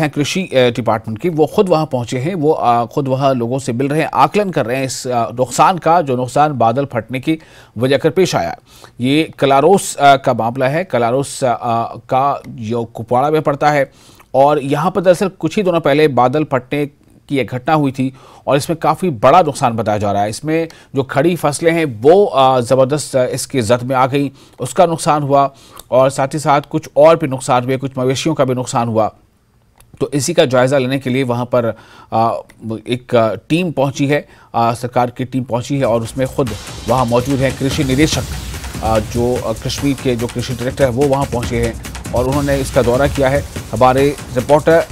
हैं कृषि डिपार्टमेंट की वो खुद वहां पहुंचे हैं वो खुद वहां लोगों से मिल रहे हैं आकलन कर रहे हैं इस नुकसान का जो नुकसान बादल फटने की वजह कर पेश आया ये कलारोस का मामला है कलारोस का जो कुपवाड़ा में पड़ता है और यहाँ पर दरअसल कुछ ही दिनों पहले बादल फटने की एक घटना हुई थी और इसमें काफ़ी बड़ा नुकसान बताया जा रहा है इसमें जो खड़ी फसलें हैं वो ज़बरदस्त इसके जद में आ गई उसका नुकसान हुआ और साथ ही साथ कुछ और भी नुकसान हुए कुछ मवेशियों का भी नुकसान हुआ तो इसी का जायज़ा लेने के लिए वहाँ पर एक टीम पहुँची है सरकार की टीम पहुँची है और उसमें खुद वहाँ मौजूद हैं कृषि निदेशक जो कश्मीर के जो कृषि डायरेक्टर है वो वहाँ पहुँचे हैं और उन्होंने इसका दौरा किया है हमारे रिपोर्टर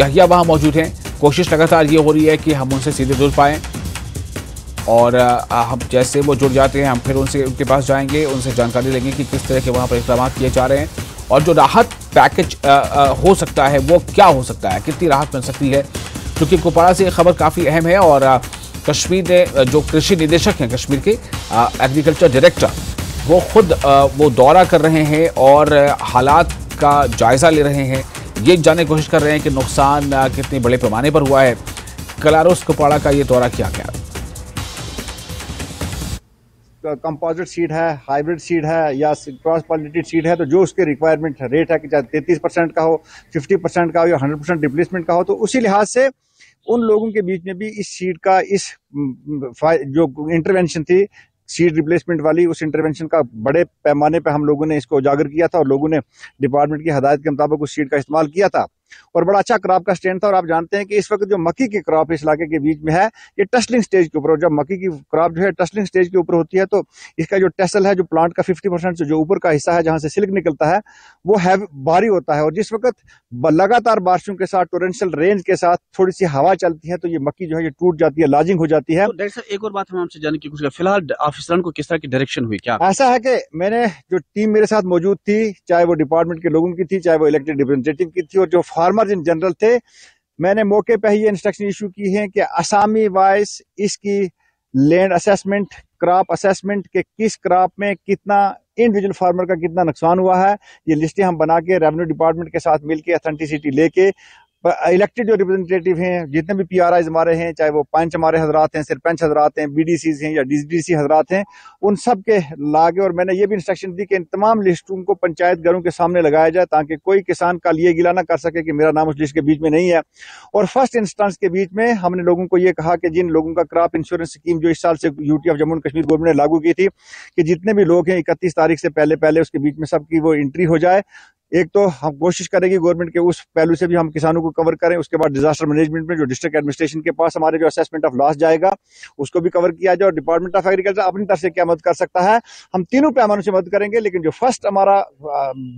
यहिया वहाँ मौजूद हैं कोशिश लगातार ये हो रही है कि हम उनसे सीधे जुड़ पाएँ और हम जैसे वो जुड़ जाते हैं हम फिर उनसे उनके पास जाएंगे उनसे जानकारी लेंगे कि किस तरह के वहाँ पर इकदाम किए जा रहे हैं और जो राहत पैकेज हो सकता है वो क्या हो सकता है कितनी राहत मिल सकती है क्योंकि कुपवाड़ा से ये खबर काफ़ी अहम है और कश्मीर ने जो कृषि निदेशक हैं कश्मीर के एग्रीकल्चर डायरेक्टर वो खुद वो दौरा कर रहे हैं और हालात का जायज़ा ले रहे हैं ये जानने की कोशिश कर रहे हैं कि नुकसान कितने बड़े पैमाने पर हुआ है कलारोस कुपवाड़ा का ये दौरा किया गया कंपोजिट सीड है हाइब्रिड सीड है या क्रॉस पॉलिटेड सीड है तो जो उसके रिक्वायरमेंट रेट है कि चाहे तैतीस परसेंट का हो फिफ्टी परसेंट का हो या हंड्रेड परसेंट रिप्लेसमेंट का हो तो उसी लिहाज से उन लोगों के बीच में भी इस सीड का इस जो इंटरवेंशन थी सीड रिप्लेसमेंट वाली उस इंटरवेंशन का बड़े पैमाने पर हम लोगों ने इसको उजागर किया था और लोगों ने डिपार्टमेंट की हदायत के मुताबिक उस सीड का इस्तेमाल किया था और बड़ा अच्छा क्रॉप का स्टैंड था और आप जानते हैं कि इस वक्त जो मक्की की क्रॉप इस इलाके के बीच में है ये टस्लिंग स्टेज के ऊपर जब मक्की की क्रॉप जो है टस्लिंग स्टेज के ऊपर होती है तो इसका जो टेसल है जो प्लांट का फिफ्टी परसेंट जो ऊपर का हिस्सा है जहाँ से सिल्क निकलता है वो है भारी होता है और जिस वक्त लगातार बारिशों के साथ टोरेंशियल रेंज के साथ थोड़ी सी हवा चलती है तो ये मक्की जो है ये टूट जाती है लाजिंग हो जाती है तो एक और बात हम आपसे जानने की कुछ फिलहाल ऑफिसर को किस तरह की डायरेक्शन हुई क्या ऐसा है कि मैंने जो टीम मेरे साथ मौजूद थी चाहे वो डिपार्टमेंट के लोगों की थी चाहे वो इलेक्टेड रिप्रेजेंटेटिव की थी और जो फार्मर इन जनरल थे मैंने मौके पर ही ये इंस्ट्रक्शन इशू की है कि असामी वाइज इसकी लैंड असेसमेंट क्रॉप असेसमेंट के किस क्रॉप में कितना इंडिविजुअल फार्मर का कितना नुकसान हुआ है ये लिस्टें हम बना के रेवेन्यू डिपार्टमेंट के साथ मिलकर अथेंटिसिटी लेके इलेक्टेड जो रिप्रेजेंटेटिव हैं जितने भी पी आर आईज हमारे हैं चाहे वो पंच हमारे हजरात हैं सरपंच हजरात हैं बी डी सी हैं या डी डी सी हजरात हैं उन सब के लागे और मैंने ये भी इंस्ट्रक्शन दी कि इन तमाम लिस्टों को पंचायत घरों के सामने लगाया जाए ताकि कोई किसान का लिए गिला ना कर सके कि मेरा नाम उस लिस्ट के बीच में नहीं है और फर्स्ट इंस्टांस के बीच में हमने लोगों को ये कहा कि जिन लोगों का क्रॉप इंश्योरेंस स्कीम जो इस साल से UT of Jammu Kashmir government ने लागू की थी कि जितने भी लोग हैं इकतीस तारीख से पहले पहले उसके बीच में सबकी वो एंट्री हो जाए एक तो हम कोशिश करेंगे गवर्नमेंट के उस पहलू से भी हम किसानों को कवर करें उसके बाद डिजास्टर मैनेजमेंट में जो डिस्ट्रिक्ट एडमिनिस्ट्रेशन के पास हमारे जो असेसमेंट ऑफ लॉस जाएगा उसको भी कवर किया जाए और डिपार्टमेंट ऑफ एग्रीकल्चर अपनी तरफ से क्या मदद कर सकता है हम तीनों पैमानों से मदद करेंगे लेकिन जो फर्स्ट हमारा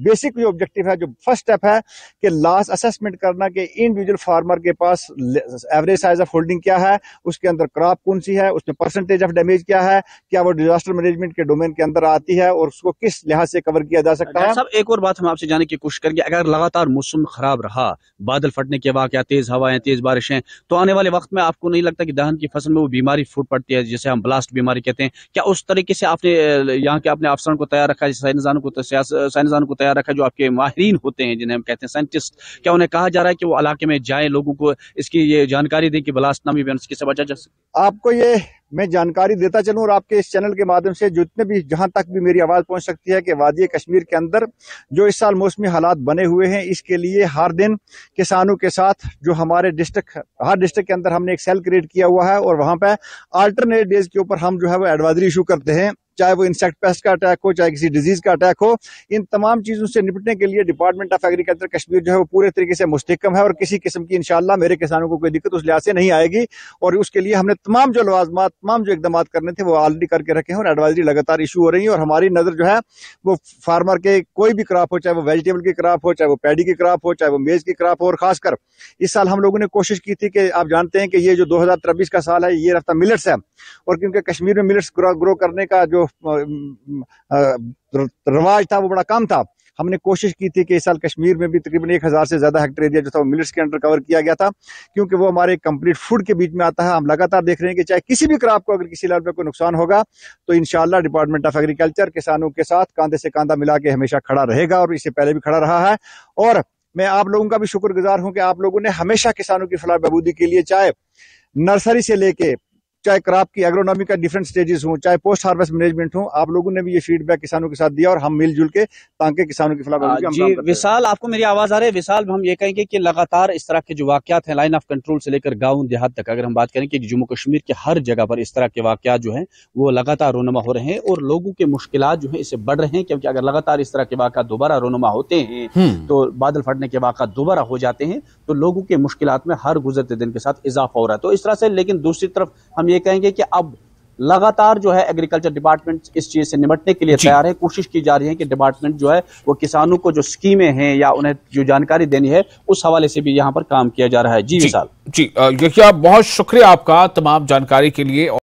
बेसिक जो ऑब्जेक्टिव है जो फर्स्ट स्टेप है कि लॉस असेसमेंट करना कि इंडिविजुअल फार्मर के पास एवरेज साइज ऑफ होल्डिंग क्या है उसके अंदर क्रॉप कौन सी है उसमें परसेंटेज ऑफ डैमेज क्या है क्या वो डिजास्टर मैनेजमेंट के डोमेन के अंदर आती है और उसको किस लिहाज से कवर किया जा सकता है एक और बात हम आपसे जाने बचाने की कोशिश करेंगे अगर लगातार मौसम खराब रहा बादल फटने के वाक़ तेज़ हवाएं तेज़ बारिशें तो आने वाले वक्त में आपको नहीं लगता कि दहन की फसल में वो बीमारी फूट पड़ती है जिसे हम ब्लास्ट बीमारी कहते हैं क्या उस तरीके से आपने यहाँ के अपने अफसरों को तैयार रखा साइंसदानों को साइंसदानों को तैयार रखा जो आपके माहरीन होते हैं जिन्हें हम कहते हैं साइंटिस्ट क्या उन्हें कहा जा रहा है कि वो इलाके में जाए लोगों को इसकी ये जानकारी दें कि ब्लास्ट नामी बीमारी से बचा जा सके आपको ये मैं जानकारी देता चलूं और आपके इस चैनल के माध्यम से जितने भी जहां तक भी मेरी आवाज़ पहुंच सकती है कि वादी कश्मीर के अंदर जो इस साल मौसमी हालात बने हुए हैं इसके लिए हर दिन किसानों के साथ जो हमारे डिस्ट्रिक्ट हर डिस्ट्रिक्ट के अंदर हमने एक सेल क्रिएट किया हुआ है और वहाँ पर आल्टरनेट डेज के ऊपर हम जो है वो एडवाइजरी इशू करते हैं चाहे वो इंसेक्ट पेस्ट का अटैक हो चाहे किसी डिजीज़ का अटैक हो इन तमाम चीज़ों से निपटने के लिए डिपार्टमेंट ऑफ एग्रीकल्चर कश्मीर जो है वो पूरे तरीके से मुस्तकम है और किसी किस्म की इनशाला मेरे किसानों को कोई दिक्कत उस लिहाज से नहीं आएगी और उसके लिए हमने तमाम जो लवाजमात तमाम जो इकदाम करने थे वो ऑलरेडी करके रखे हैं और एडवाइजरी लगातार इशू हो रही है और हमारी नज़र जो है वो फार्मर के कोई भी क्रॉप हो चाहे वो वेजिटेबल की क्रॉप हो चाहे वो पैडी की क्रॉप हो चाहे वो मेज की क्रॉप हो और खासकर इस साल हम लोगों ने कोशिश की थी कि आप जानते हैं कि ये जो दो का साल है ये रफ्तार मिलट्स है और क्योंकि कश्मीर में मिलट्स ग्रो करने का जो जो रवाज था वो बड़ा कम था हमने कोशिश की थी कि इस साल कश्मीर में भी तकरीबन एक हज़ार से ज़्यादा हेक्टेयर एरिया जो था वो मिलिट्स के अंडर कवर किया गया था क्योंकि वो हमारे कंप्लीट फूड के बीच में आता है हम लगातार देख रहे हैं कि चाहे किसी भी क्रॉप को अगर किसी लेवल पर कोई नुकसान होगा तो इन डिपार्टमेंट ऑफ एग्रीकल्चर किसानों के साथ कांधे से कांधा मिला के हमेशा खड़ा रहेगा और इससे पहले भी खड़ा रहा है और मैं आप लोगों का भी शुक्रगुजार हूँ कि आप लोगों ने हमेशा किसानों की फलाह बहबूदी के लिए चाहे नर्सरी से लेके चाहे क्रॉप की एग्रोनॉमी का डिफरेंट स्टेजेस हो चाहे पोस्ट हार्वेस्ट मैनेजमेंट हो आप लोगों ने भी ये फीडबैक किसानों के साथ दिया और हम मिलजुल के ताकि किसानों की फलाह हाँ जी विशाल आपको मेरी आवाज आ रही है विशाल हम ये कहेंगे कि लगातार इस तरह के जो वाकत हैं लाइन ऑफ कंट्रोल से लेकर गाँव देहात तक अगर हम बात करें कि जम्मू कश्मीर के हर जगह पर इस तरह के वाकत जो है वो लगातार रोनमा हो रहे हैं और लोगों के मुश्किल जो है इसे बढ़ रहे हैं क्योंकि अगर लगातार इस तरह के वाक दोबारा रोनमा होते हैं हम्म। तो बादल फटने के वाक दोबारा हो जाते हैं तो लोगों के मुश्किल में हर गुजरते दिन के साथ इजाफा हो रहा है तो इस तरह से लेकिन दूसरी तरफ हम ये कहेंगे कि अब लगातार जो है एग्रीकल्चर डिपार्टमेंट इस चीज से निपटने के लिए तैयार है कोशिश की जा रही है कि डिपार्टमेंट जो है वो किसानों को जो स्कीमें हैं या उन्हें जो जानकारी देनी है उस हवाले से भी यहाँ पर काम किया जा रहा है जी, जी विशाल जी आ, बहुत शुक्रिया आपका तमाम जानकारी के लिए